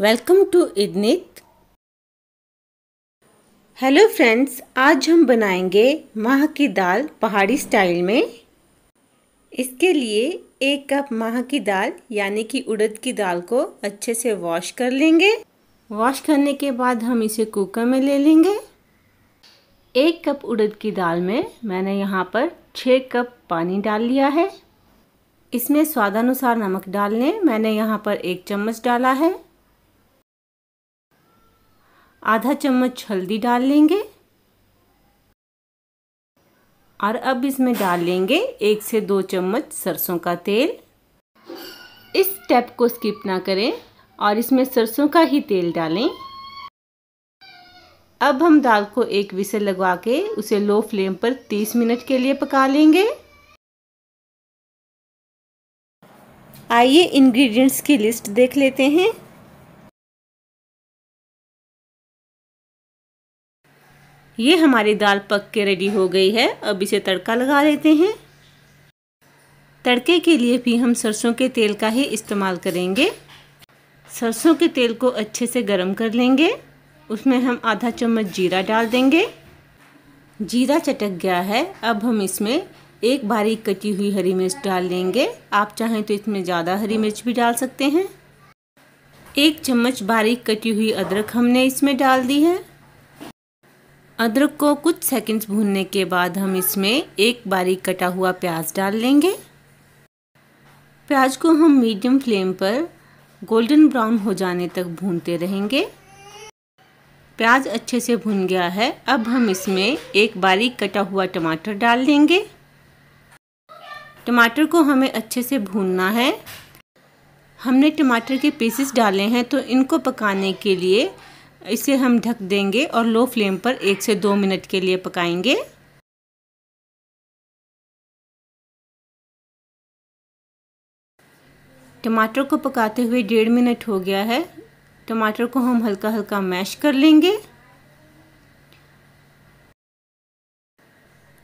welcome to इदनित hello friends आज हम बनाएंगे माह की दाल पहाड़ी स्टाइल में इसके लिए एक कप माह की दाल यानी कि उड़द की दाल को अच्छे से वॉश कर लेंगे वॉश करने के बाद हम इसे कुकर में ले लेंगे एक कप उड़द की दाल में मैंने यहाँ पर छः कप पानी डाल लिया है इसमें स्वादानुसार नमक डालने मैंने यहाँ पर एक चम्मच डाला है आधा चम्मच हल्दी डाल लेंगे और अब इसमें डाल लेंगे एक से दो चम्मच सरसों का तेल इस स्टेप को स्किप ना करें और इसमें सरसों का ही तेल डालें अब हम दाल को एक विसल लगवा के उसे लो फ्लेम पर 30 मिनट के लिए पका लेंगे आइए इंग्रेडिएंट्स की लिस्ट देख लेते हैं ये हमारी दाल पक के रेडी हो गई है अब इसे तड़का लगा लेते हैं तड़के के लिए भी हम सरसों के तेल का ही इस्तेमाल करेंगे सरसों के तेल को अच्छे से गर्म कर लेंगे उसमें हम आधा चम्मच जीरा डाल देंगे जीरा चटक गया है अब हम इसमें एक बारीक कटी हुई हरी मिर्च डाल लेंगे आप चाहें तो इसमें ज़्यादा हरी मिर्च भी डाल सकते हैं एक चम्मच बारीक कटी हुई अदरक हमने इसमें डाल दी है अदरक को कुछ सेकंड्स भूनने के बाद हम इसमें एक बारीक कटा हुआ प्याज डाल लेंगे प्याज को हम मीडियम फ्लेम पर गोल्डन ब्राउन हो जाने तक भूनते रहेंगे प्याज अच्छे से भुन गया है अब हम इसमें एक बारीक कटा हुआ टमाटर डाल देंगे टमाटर को हमें अच्छे से भूनना है हमने टमाटर के पीसेस डाले हैं तो इनको पकाने के लिए इसे हम ढक देंगे और लो फ्लेम पर एक से दो मिनट के लिए पकाएंगे टमाटर को पकाते हुए डेढ़ मिनट हो गया है टमाटर को हम हल्का हल्का मैश कर लेंगे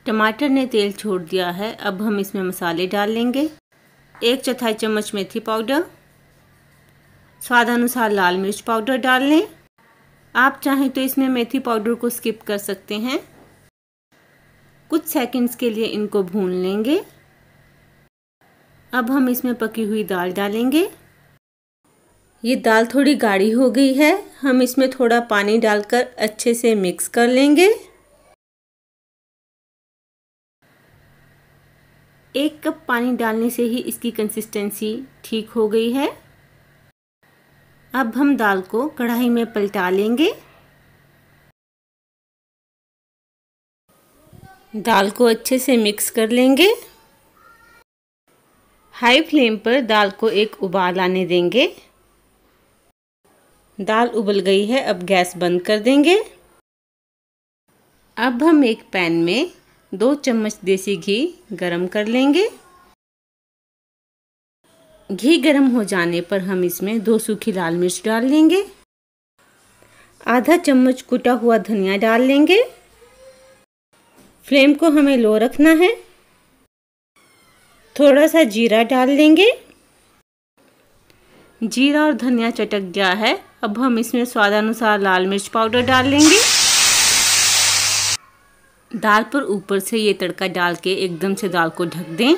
टमाटर ने तेल छोड़ दिया है अब हम इसमें मसाले डाल लेंगे एक चौथाई चम्मच मेथी पाउडर स्वाद अनुसार लाल मिर्च पाउडर डाल लें आप चाहें तो इसमें मेथी पाउडर को स्किप कर सकते हैं कुछ सेकंड्स के लिए इनको भून लेंगे अब हम इसमें पकी हुई दाल डालेंगे ये दाल थोड़ी गाढ़ी हो गई है हम इसमें थोड़ा पानी डालकर अच्छे से मिक्स कर लेंगे एक कप पानी डालने से ही इसकी कंसिस्टेंसी ठीक हो गई है अब हम दाल को कढ़ाई में पलटा लेंगे दाल को अच्छे से मिक्स कर लेंगे हाई फ्लेम पर दाल को एक उबाल आने देंगे दाल उबल गई है अब गैस बंद कर देंगे अब हम एक पैन में दो चम्मच देसी घी गरम कर लेंगे घी गर्म हो जाने पर हम इसमें दो सूखी लाल मिर्च डाल लेंगे आधा चम्मच कुटा हुआ धनिया डाल लेंगे फ्लेम को हमें लो रखना है थोड़ा सा जीरा डाल लेंगे जीरा और धनिया चटक गया है अब हम इसमें स्वादानुसार लाल मिर्च पाउडर डाल लेंगे दाल पर ऊपर से ये तड़का डाल के एकदम से दाल को ढक दें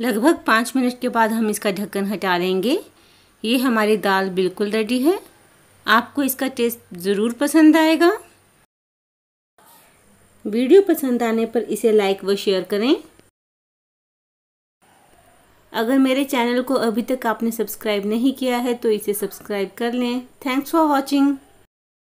लगभग पाँच मिनट के बाद हम इसका ढक्कन हटा लेंगे ये हमारी दाल बिल्कुल रेडी है आपको इसका टेस्ट ज़रूर पसंद आएगा वीडियो पसंद आने पर इसे लाइक व शेयर करें अगर मेरे चैनल को अभी तक आपने सब्सक्राइब नहीं किया है तो इसे सब्सक्राइब कर लें थैंक्स फॉर वॉचिंग